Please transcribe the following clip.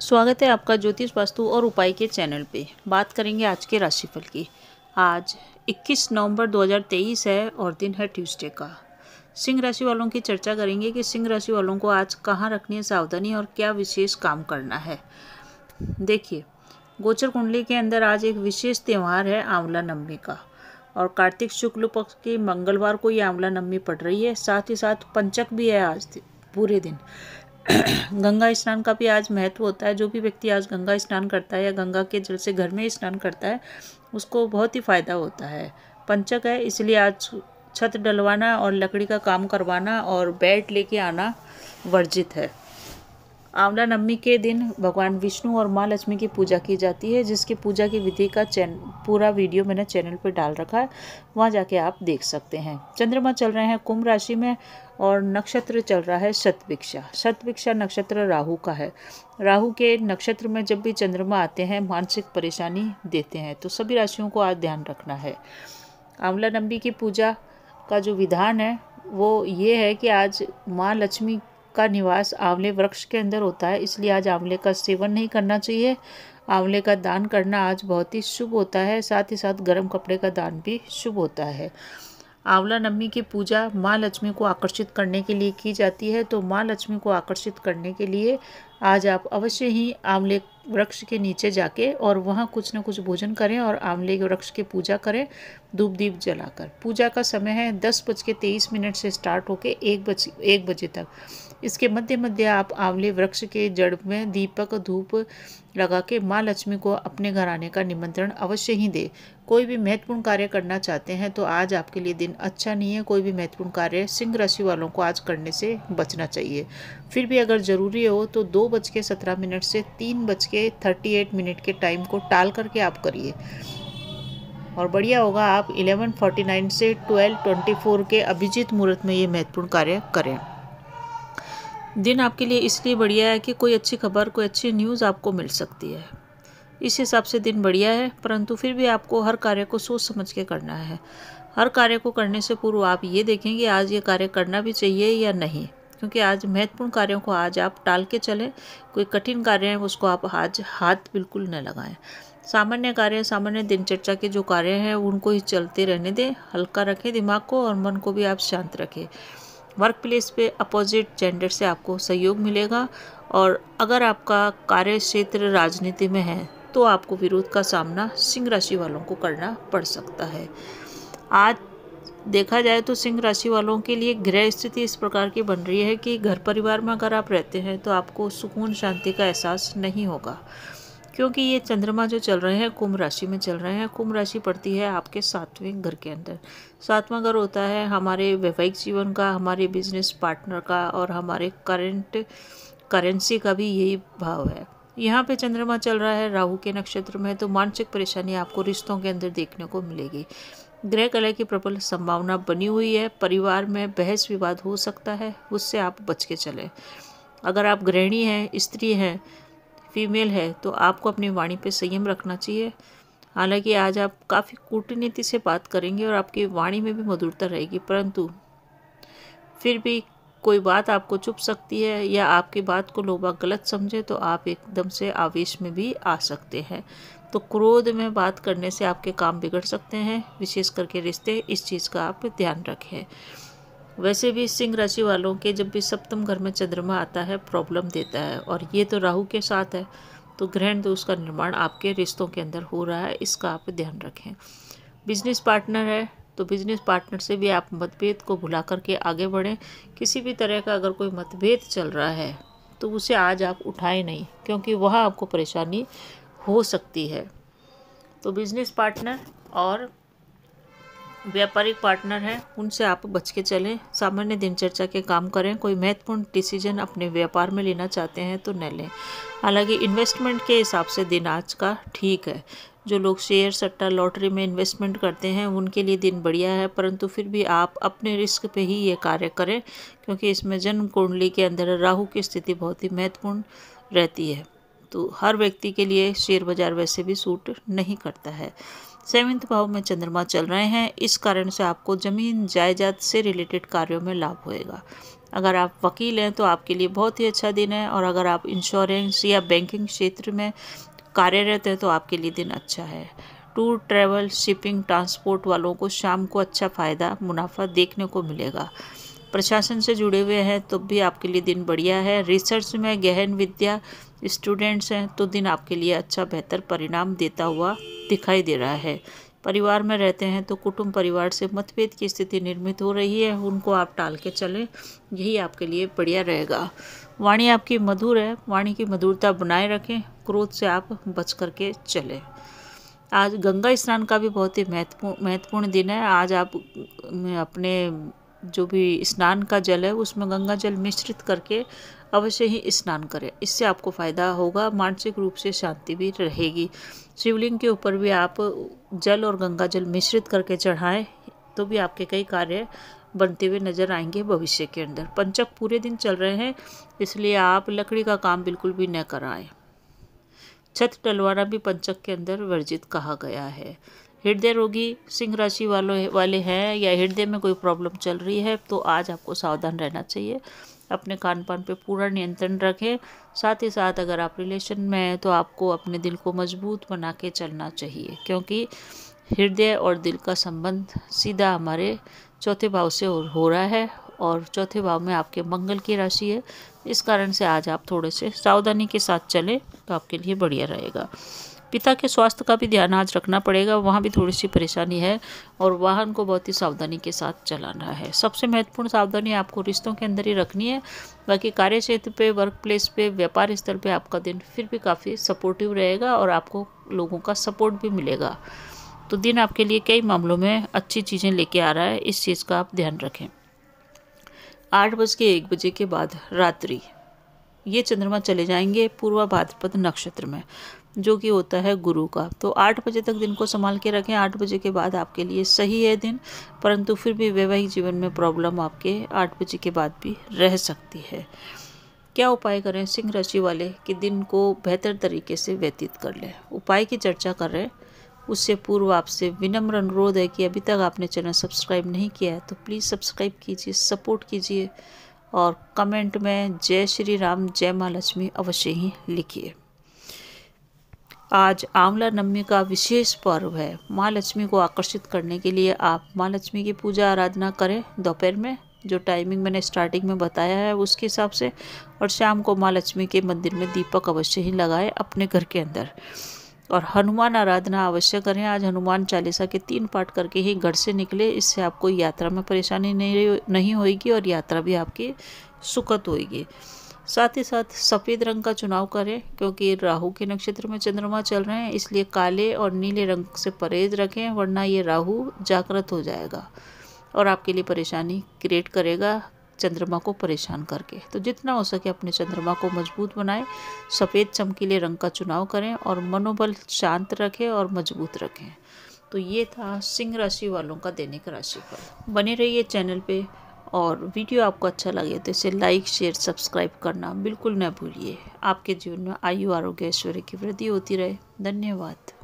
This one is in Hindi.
स्वागत है आपका ज्योतिष वास्तु और उपाय के चैनल पे बात करेंगे आज के राशिफल की आज 21 नवंबर 2023 है और दिन है ट्यूसडे का सिंह राशि वालों की चर्चा करेंगे कि सिंह राशि वालों को आज कहाँ रखनी है सावधानी और क्या विशेष काम करना है देखिए गोचर कुंडली के अंदर आज एक विशेष त्यौहार है आंवला नवमी का और कार्तिक शुक्ल पक्ष की मंगलवार को ये आंवला नवमी पड़ रही है साथ ही साथ पंचक भी है आज पूरे दिन गंगा स्नान का भी आज महत्व होता है जो भी व्यक्ति आज गंगा स्नान करता है या गंगा के जल से घर में स्नान करता है उसको बहुत ही फ़ायदा होता है पंचक है इसलिए आज छत डलवाना और लकड़ी का काम करवाना और बेड लेके आना वर्जित है आंवला नवमी के दिन भगवान विष्णु और माँ लक्ष्मी की पूजा की जाती है जिसकी पूजा की विधि का चैन पूरा वीडियो मैंने चैनल पर डाल रखा है वहाँ जाके आप देख सकते हैं चंद्रमा चल रहे हैं कुंभ राशि में और नक्षत्र चल रहा है शतभिक्षा शतभिक्षा नक्षत्र राहु का है राहु के नक्षत्र में जब भी चंद्रमा आते हैं मानसिक परेशानी देते हैं तो सभी राशियों को आज ध्यान रखना है आंवला नवमी की पूजा का जो विधान है वो ये है कि आज माँ लक्ष्मी का निवास आंवले वृक्ष के अंदर होता है इसलिए आज आंवले का सेवन नहीं करना चाहिए आंवले का दान करना आज बहुत ही शुभ होता है साथ ही साथ गर्म कपड़े का दान भी शुभ होता है आंवला नवमी की पूजा माँ लक्ष्मी को आकर्षित करने के लिए की जाती है तो माँ लक्ष्मी को आकर्षित करने के लिए आज आप अवश्य ही आंवले वृक्ष के नीचे जाके और वहाँ कुछ ना कुछ भोजन करें और आंवले के वृक्ष की पूजा करें धूप दीप जलाकर पूजा का समय है दस बज के तेईस मिनट से स्टार्ट होके एक बज एक बजे तक इसके मध्य मध्य आप आंवले वृक्ष के जड़ में दीपक धूप लगा के माँ लक्ष्मी को अपने घर आने का निमंत्रण अवश्य ही दे कोई भी महत्वपूर्ण कार्य करना चाहते हैं तो आज आपके लिए दिन अच्छा नहीं है कोई भी महत्वपूर्ण कार्य सिंह राशि वालों को आज करने से बचना चाहिए फिर भी अगर ज़रूरी हो तो दो बज के सत्रह मिनट से तीन बज के थर्टी एट मिनट के टाइम को टाल करके आप करिए और बढ़िया होगा आप इलेवन फोर्टी नाइन से ट्वेल्व ट्वेंटी फोर के अभिजीत मुहूर्त में ये महत्वपूर्ण कार्य करें दिन आपके लिए इसलिए बढ़िया है कि कोई अच्छी खबर कोई अच्छी न्यूज़ आपको मिल सकती है इस हिसाब से दिन बढ़िया है परंतु फिर भी आपको हर कार्य को सोच समझ के करना है हर कार्य को करने से पूर्व आप ये देखें कि आज ये कार्य करना भी चाहिए या नहीं क्योंकि आज महत्वपूर्ण कार्यों को आज आप टाल के चलें कोई कठिन कार्य है उसको आप आज हाथ बिल्कुल न लगाएं सामान्य कार्य सामान्य दिनचर्चा के जो कार्य हैं उनको ही चलते रहने दें हल्का रखें दिमाग को और मन को भी आप शांत रखें वर्क प्लेस पर अपोजिट जेंडर से आपको सहयोग मिलेगा और अगर आपका कार्य क्षेत्र राजनीति में है तो आपको विरोध का सामना सिंह राशि वालों को करना पड़ सकता है आज देखा जाए तो सिंह राशि वालों के लिए गृह स्थिति इस प्रकार की बन रही है कि घर परिवार में अगर आप रहते हैं तो आपको सुकून शांति का एहसास नहीं होगा क्योंकि ये चंद्रमा जो चल रहे हैं कुंभ राशि में चल रहे हैं कुंभ राशि पड़ती है आपके सातवें घर के अंदर सातवां घर होता है हमारे वैवाहिक जीवन का हमारे बिजनेस पार्टनर का और हमारे करेंट करेंसी का भी यही भाव है यहाँ पे चंद्रमा चल रहा है राहु के नक्षत्र में तो मानसिक परेशानी आपको रिश्तों के अंदर देखने को मिलेगी ग्रह कलह की प्रबल संभावना बनी हुई है परिवार में बहस विवाद हो सकता है उससे आप बच के चले अगर आप गृहिणी हैं स्त्री हैं फीमेल है तो आपको अपनी वाणी पर संयम रखना चाहिए हालांकि आज आप काफ़ी कूटनीति से बात करेंगे और आपकी वाणी में भी मधुरता रहेगी परंतु फिर भी कोई बात आपको चुप सकती है या आपकी बात को लोबा गलत समझे तो आप एकदम से आवेश में भी आ सकते हैं तो क्रोध में बात करने से आपके काम बिगड़ सकते हैं विशेष करके रिश्ते इस चीज़ का आप ध्यान रखें वैसे भी सिंह राशि वालों के जब भी सप्तम घर में चंद्रमा आता है प्रॉब्लम देता है और ये तो राहु के साथ है तो ग्रहण दोष का निर्माण आपके रिश्तों के अंदर हो रहा है इसका आप ध्यान रखें बिजनेस पार्टनर है तो बिजनेस पार्टनर से भी आप मतभेद को भुला करके आगे बढ़ें किसी भी तरह का अगर कोई मतभेद चल रहा है तो उसे आज आप उठाएं नहीं क्योंकि वह आपको परेशानी हो सकती है तो बिजनेस पार्टनर और व्यापारिक पार्टनर हैं उनसे आप बच के चलें सामान्य दिनचर्चा के काम करें कोई महत्वपूर्ण डिसीजन अपने व्यापार में लेना चाहते हैं तो न लें हालांकि इन्वेस्टमेंट के हिसाब से दिन आज का ठीक है जो लोग शेयर सट्टा लॉटरी में इन्वेस्टमेंट करते हैं उनके लिए दिन बढ़िया है परंतु फिर भी आप अपने रिस्क पे ही ये कार्य करें क्योंकि इसमें जन्म कुंडली के अंदर राहु की स्थिति बहुत ही महत्वपूर्ण रहती है तो हर व्यक्ति के लिए शेयर बाज़ार वैसे भी सूट नहीं करता है सेवंथ भाव में चंद्रमा चल रहे हैं इस कारण से आपको ज़मीन जायदाद से रिलेटेड कार्यों में लाभ होएगा अगर आप वकील हैं तो आपके लिए बहुत ही अच्छा दिन है और अगर आप इंश्योरेंस या बैंकिंग क्षेत्र में कार्यरत है तो आपके लिए दिन अच्छा है टूर ट्रैवल शिपिंग ट्रांसपोर्ट वालों को शाम को अच्छा फ़ायदा मुनाफा देखने को मिलेगा प्रशासन से जुड़े हुए हैं तो भी आपके लिए दिन बढ़िया है रिसर्च में गहन विद्या स्टूडेंट्स हैं तो दिन आपके लिए अच्छा बेहतर परिणाम देता हुआ दिखाई दे रहा है परिवार में रहते हैं तो कुटुंब परिवार से मतभेद की स्थिति निर्मित हो रही है उनको आप टाल के चलें यही आपके लिए बढ़िया रहेगा वाणी आपकी मधुर है वाणी की मधुरता बनाए रखें क्रोध से आप बच करके चले आज गंगा स्नान का भी बहुत ही महत्वपूर्ण महत्वपूर्ण दिन है आज आप अपने जो भी स्नान का जल है उसमें गंगा जल मिश्रित करके अवश्य ही स्नान करें इससे आपको फ़ायदा होगा मानसिक रूप से शांति भी रहेगी शिवलिंग के ऊपर भी आप जल और गंगा जल मिश्रित करके चढ़ाएं तो भी आपके कई कार्य बनते हुए नजर आएंगे भविष्य के अंदर पंचक पूरे दिन चल रहे हैं इसलिए आप लकड़ी का काम बिल्कुल भी न कराएं छत टलवाना भी पंचक के अंदर वर्जित कहा गया है हृदय रोगी सिंह राशि वालों वाले हैं या हृदय में कोई प्रॉब्लम चल रही है तो आज आपको सावधान रहना चाहिए अपने खान पान पर पूरा नियंत्रण रखें साथ ही साथ अगर आप रिलेशन में हैं तो आपको अपने दिल को मजबूत बना के चलना चाहिए क्योंकि हृदय और दिल का संबंध सीधा हमारे चौथे भाव से हो रहा है और चौथे भाव में आपके मंगल की राशि है इस कारण से आज आप थोड़े से सावधानी के साथ चलें तो आपके लिए बढ़िया रहेगा पिता के स्वास्थ्य का भी ध्यान आज रखना पड़ेगा वहाँ भी थोड़ी सी परेशानी है और वाहन को बहुत ही सावधानी के साथ चलाना है सबसे महत्वपूर्ण सावधानी आपको रिश्तों के अंदर ही रखनी है बाकी कार्य क्षेत्र पर वर्क प्लेस पर व्यापार स्तर पर आपका दिन फिर भी काफ़ी सपोर्टिव रहेगा और आपको लोगों का सपोर्ट भी मिलेगा तो दिन आपके लिए कई मामलों में अच्छी चीज़ें लेके आ रहा है इस चीज़ का आप ध्यान रखें आठ बज के एक बजे के बाद रात्रि ये चंद्रमा चले जाएंगे पूर्वा भाद्रपद नक्षत्र में जो कि होता है गुरु का तो आठ बजे तक दिन को संभाल के रखें आठ बजे के बाद आपके लिए सही है दिन परंतु फिर भी वैवाहिक जीवन में प्रॉब्लम आपके आठ बजे के बाद भी रह सकती है क्या उपाय करें सिंह राशि वाले कि दिन को बेहतर तरीके से व्यतीत कर लें उपाय की चर्चा कर रहे हैं उससे पूर्व आपसे विनम्र अनुरोध है कि अभी तक आपने चैनल सब्सक्राइब नहीं किया है तो प्लीज़ सब्सक्राइब कीजिए सपोर्ट कीजिए और कमेंट में जय श्री राम जय माँ लक्ष्मी अवश्य ही लिखिए आज आंवला नवमी का विशेष पर्व है माँ लक्ष्मी को आकर्षित करने के लिए आप माँ लक्ष्मी की पूजा आराधना करें दोपहर में जो टाइमिंग मैंने स्टार्टिंग में बताया है उसके हिसाब से और शाम को माँ लक्ष्मी के मंदिर में दीपक अवश्य ही लगाएं अपने घर के अंदर और हनुमान आराधना अवश्य करें आज हनुमान चालीसा के तीन पाठ करके ही घर से निकले इससे आपको यात्रा में परेशानी नहीं नहीं होगी और यात्रा भी आपकी सुखद होगी साथ ही साथ सफ़ेद रंग का चुनाव करें क्योंकि राहु के नक्षत्र में चंद्रमा चल रहे हैं इसलिए काले और नीले रंग से परहेज रखें वरना ये राहु जागृत हो जाएगा और आपके लिए परेशानी क्रिएट करेगा चंद्रमा को परेशान करके तो जितना हो सके अपने चंद्रमा को मजबूत बनाएं सफ़ेद चमकीले रंग का चुनाव करें और मनोबल शांत रखें और मजबूत रखें तो ये था सिंह राशि वालों का दैनिक राशिफल बने रहिए चैनल पे और वीडियो आपको अच्छा लगे तो इसे लाइक शेयर सब्सक्राइब करना बिल्कुल न भूलिए आपके जीवन में आयु आरोग्य ऐश्वर्य की वृद्धि होती रहे धन्यवाद